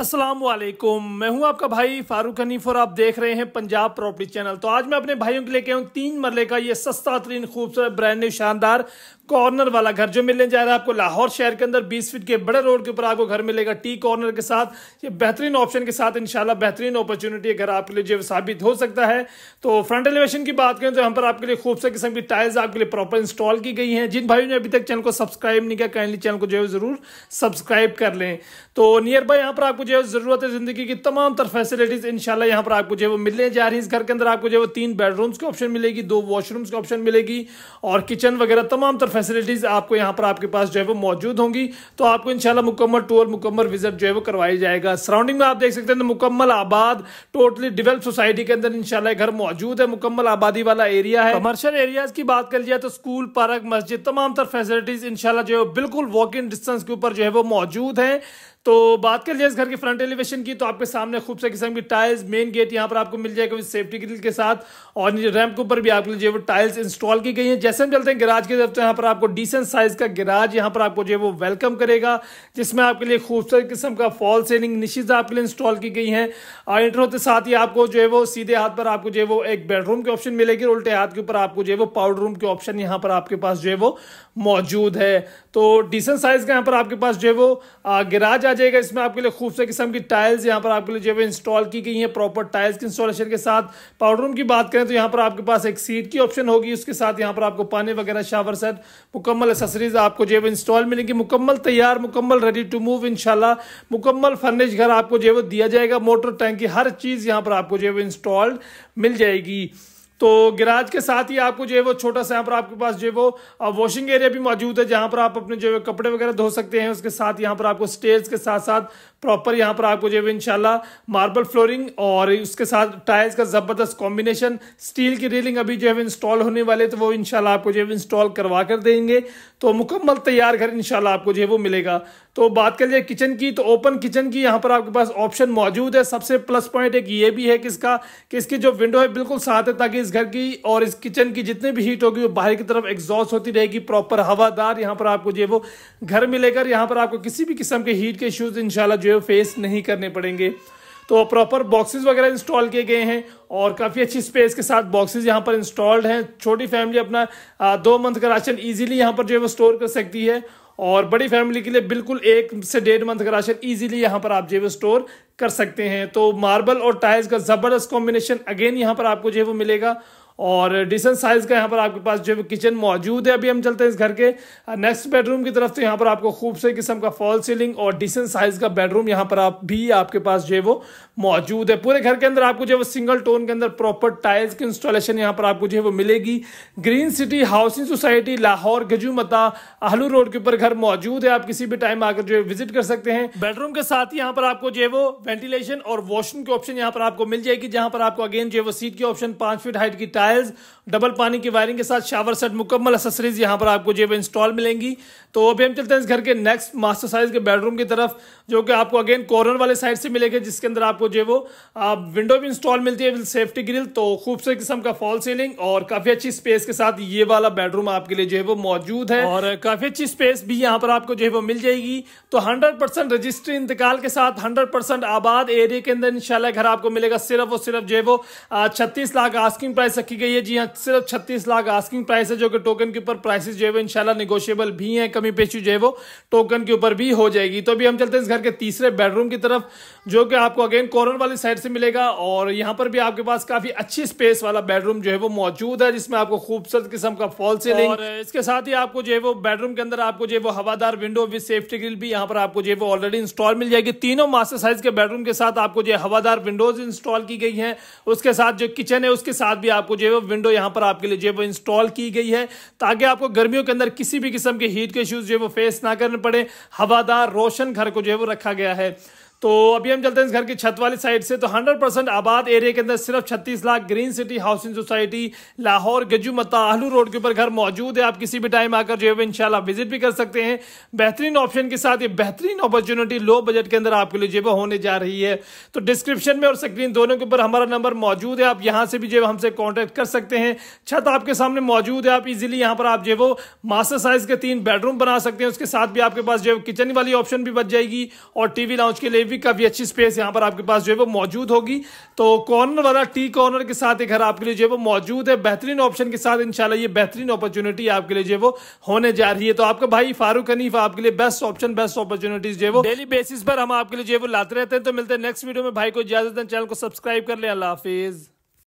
असलम मैं हूं आपका भाई फारूक हनीफ और आप देख रहे हैं पंजाब प्रॉपर्टी चैनल तो आज मैं अपने भाइयों के लेके आऊँ तीन मरले का ये सस्ता तरीन खूबसूरत ब्रांड न्यू शानदार कॉर्नर वाला घर जो मिलने जा रहा है आपको लाहौर शहर के अंदर 20 फीट के बड़े रोड के ऊपर आपको घर मिलेगा टी कॉर्नर के साथ ये बेहतरीन ऑप्शन के साथ इंशाल्लाह बेहतरीन अपॉर्चुनिटी घर आपके लिए जो साबित हो सकता है तो फ्रंट एलिवेशन की बात करें तो यहाँ पर आपके लिए खूबसूरत किस्म की टाइल्स आपके लिए प्रॉपर इंस्टॉल की गई है जिन भाइयों ने अभी तक चैनल को सब्सक्राइब नहीं किया काइंडली चैनल को जो है ज़रूर सब्सक्राइब कर लें तो नियर बाय यहाँ पर आपको जो है ज़रूरत है ज़िंदगी की तमाम तर फैसिलिटीज़ इनशाला यहाँ पर आपको जो है वो मिलने जा रही है इस घर के अंदर आपको जो है वो तीन बेडरूम्स की ऑप्शन मिलेगी दो वॉशरूम्स की ऑप्शन मिलेगी और किचन वगैरह तमाम तरफ फैसिलिटीज़ आपको यहाँ पर आपके पास जो है वो मौजूद होंगी तो आपको इनशाला मुकम्मल टूर मुकम्मल विजिट जो है वो करवाया जाएगा सराउंडिंग में आप देख सकते हैं तो मुकम्मल आबाद टोटली डिवेल्प सोसाइटी के अंदर इनशाला घर मौजूद है मुकम्मल आबादी वाला एरिया है कमर्शियल एरियाज की बात कर लिया तो स्कूल पार्क मस्जिद तमाम तर फैसिलिटीज़ इनशाला जो है बिल्कुल वॉक इन डिस्टेंस के ऊपर जो है वो मौजूद है तो बात कर लिया इस घर के फ्रंट एलिवेशन की तो आपके सामने खूब से किस्म की टाइल्स मेन गेट यहाँ पर आपको मिल जाएगा सेफ्टी ग्रिल के साथ और नीचे रैम्प के ऊपर भी आपके लिए वो टाइल्स इंस्टॉल की गई हैं जैसे हम चलते हैं गराज की तरफ तो यहाँ पर आपको डिसेंट साइज का गराज यहाँ पर आपको जो है वो वेलकम करेगा जिसमें आपके लिए खूबसूरत किस्म का फॉल सेलिंग निशीज आपके लिए इंस्टॉल की गई है और इंटर होते साथ ही आपको जो है वो सीधे हाथ पर आपको जो है वो एक बेडरूम के ऑप्शन मिलेगी उल्टे हाथ के ऊपर आपको जो है वो पाउडर रूम के ऑप्शन यहाँ पर आपके पास जो है वो मौजूद है तो डिसेंट साइज का यहाँ पर आपके पास जो है वो गिराज आ जाएगा इसमें आपके लिए खूबसूरत किस्म की टाइल्स यहाँ पर आपके लिए जो है इंस्टॉल की गई है प्रॉपर टाइल्स की इंस्टॉलेशन के साथ पाउडर रूम की बात करें तो यहाँ पर आपके पास एक सीट की ऑप्शन होगी उसके साथ यहाँ पर आपको पानी वगैरह शावर सेट मुकम्मल एसेसरीज आपको जो है इंस्टॉल मिलेगी मुकम्मल तैयार मुकम्मल रेडी टू मूव इनशाला मुकम्मल फर्निश घर आपको जो है दिया जाएगा मोटर टैंक की हर चीज़ यहाँ पर आपको जो है इंस्टॉल्ड मिल जाएगी तो गिराज के साथ ही आपको जो है वो छोटा सा यहाँ पर आपके पास जो है वो वॉशिंग एरिया भी मौजूद है जहाँ पर आप अपने जो है कपड़े वगैरह धो सकते हैं उसके साथ यहाँ पर आपको स्टेयर्स के साथ साथ प्रॉपर यहाँ पर आपको जो है इनशाला मार्बल फ्लोरिंग और उसके साथ टायर्स का ज़बरदस्त कॉम्बिनेशन स्टील की रेलिंग अभी जो है इंस्टॉल होने वाले तो वो इनशाला आपको जो है इंस्टॉल करवा कर देंगे तो मुकम्मल तैयार घर इनशाला आपको जो है वो मिलेगा तो बात कर लिए किचन की तो ओपन किचन की यहाँ पर आपके पास ऑप्शन मौजूद है सबसे प्लस पॉइंट एक ये भी है किसका कि इसकी जो विंडो है बिल्कुल साथ है ताकि इस घर की और इस किचन की जितनी भी हीट होगी वो बाहर की तरफ एग्जॉस्ट होती रहेगी प्रॉपर हवादार यहाँ पर आपको जो है वो घर में लेकर यहाँ पर आपको किसी भी किस्म के हीट के इश्यूज इंशाल्लाह जो है फेस नहीं करने पड़ेंगे तो प्रॉपर बॉक्सेस वगैरह इंस्टॉल किए गए हैं और काफ़ी अच्छी स्पेस के साथ बॉक्सेस यहाँ पर इंस्टॉल्ड हैं छोटी फैमिली अपना दो मंथ का राशन ईजिली यहाँ पर जो है वो स्टोर कर सकती है और बड़ी फैमिली के लिए बिल्कुल एक से डेढ़ मंथ का राशन ईजिली यहाँ पर आप जो है स्टोर कर सकते हैं तो मार्बल और टाइल्स का ज़बरदस्त कॉम्बिनेशन अगेन यहाँ पर आपको जो है वो मिलेगा और डिसेंट साइज का यहाँ पर आपके पास जो है किचन मौजूद है अभी हम चलते हैं इस घर के नेक्स्ट बेडरूम की तरफ तो यहाँ पर आपको खूब से किस्म का फॉल सीलिंग और डिसेंट साइज का बेडरूम यहाँ पर आप भी आपके पास जो है वो मौजूद है पूरे घर के अंदर आपको जो है वो सिंगल टोन के अंदर प्रॉपर टाइल्स की इंस्टॉलेशन यहाँ पर आपको जो है वो मिलेगी green city housing society Lahore मता आहलू रोड के ऊपर घर मौजूद है आप किसी भी टाइम आकर जो है विजिट कर सकते हैं बेडरूम के साथ ही यहाँ पर आपको जो है वो वेंटिलेशन और वॉशरूम के ऑप्शन यहाँ पर आपको मिल जाएगी जहाँ पर आपको अगेन जो है वो सीट की ऑप्शन पांच फीट हाइट की टाइल टाइल्स डबल पानी की वायरिंग के साथ शावर सेट मुकम्मल एसेसरीज यहाँ पर आपको जेब इंस्टॉल मिलेंगी तो अभी हम चलते हैं इस घर के नेक्स्ट मास्टर साइज के बेडरूम की तरफ जो कि आपको अगेन कॉर्नर वाले साइड से मिलेगा जिसके अंदर आपको जो वो आप विंडो भी इंस्टॉल मिलती है सेफ्टी ग्रिल तो खूबसूरत किस्म का फॉल सीलिंग और काफी अच्छी स्पेस के साथ ये वाला बेडरूम आपके लिए जो है वो मौजूद है और काफी अच्छी स्पेस भी यहाँ पर आपको जो है वो मिल जाएगी तो हंड्रेड परसेंट रजिस्ट्री इंतकाल के साथ हंड्रेड परसेंट आबाद एरिया के अंदर इंशाल्लाह घर आपको मिलेगा सिर्फ और सिर्फ जो है वो छत्तीस लाख आस्किंग प्राइस रखी की गई है जी हाँ सिर्फ 36 लाख आस्किंग प्राइस है जो कि टोकन के ऊपर प्राइसेस जो है वो इनशाला निगोशिएबल भी हैं कमी पेशी जो है वो टोकन के ऊपर भी हो जाएगी तो अभी हम चलते हैं इस घर के तीसरे बेडरूम की तरफ जो कि आपको अगेन कॉर्नर वाली साइड से मिलेगा और यहाँ पर भी आपके पास काफी अच्छी स्पेस वाला बेडरूम जो है वो मौजूद है जिसमें आपको खूबसूरत किस्म का फॉल सीलिंग और इसके साथ ही आपको जो है वो बेडरूम के अंदर आपको जो है वो हवादार विंडो विद सेफ्टी ग्रिल भी यहाँ पर आपको जो है वो ऑलरेडी इंस्टॉल मिल जाएगी तीनों मास्टर साइज के बेडरूम के साथ आपको जो है हवादार विंडोज इंस्टॉल की गई है उसके साथ जो किचन है उसके साथ भी आपको जो जेब विंडो यहां पर आपके लिए जेब इंस्टॉल की गई है ताकि आपको गर्मियों के अंदर किसी भी किस्म के हीट के इश्यूज जो है वो फेस ना करने पड़े हवादार रोशन घर को जो है वो रखा गया है तो अभी हम चलते हैं इस घर की छत वाली साइड से तो 100 परसेंट आबाद एरिया के अंदर सिर्फ 36 lakh green city housing society Lahore गजुमता आहलू रोड के ऊपर घर मौजूद है आप किसी भी टाइम आकर जो है इंशाल्लाह विजिट भी कर सकते हैं बेहतरीन ऑप्शन के साथ ये बेहतरीन अपॉर्चुनिटी लो बजट के अंदर आपके लिए जो होने जा रही है तो डिस्क्रिप्शन में और स्क्रीन दोनों के ऊपर हमारा नंबर मौजूद है आप यहाँ से भी जो हमसे कॉन्टेक्ट कर सकते हैं छत आपके सामने मौजूद है आप इजिली यहाँ पर आप जो वो मास्टर साइज के तीन बेडरूम बना सकते हैं उसके साथ भी आपके पास जो किचन वाली ऑप्शन भी बच जाएगी और टीवी लाउंज के लिए भी काफी अच्छी स्पेस यहाँ पर आपके पास जो है वो मौजूद होगी तो कॉर्नर वाला टी कॉर्नर के साथ एक घर आपके लिए जो है वो मौजूद है बेहतरीन ऑप्शन के साथ इंशाल्लाह ये बेहतरीन अपॉर्चुनिटी आपके लिए जो है वो होने जा रही है तो आपका भाई फारूक हनीफ आपके लिए बेस्ट ऑप्शन बेस्ट अपॉर्चुनिटीज जो है वो डेली बेसिस पर हम आपके लिए जो है वो लाते रहते हैं तो मिलते हैं नेक्स्ट वीडियो में भाई को इजाजत चैनल को सब्सक्राइब कर लें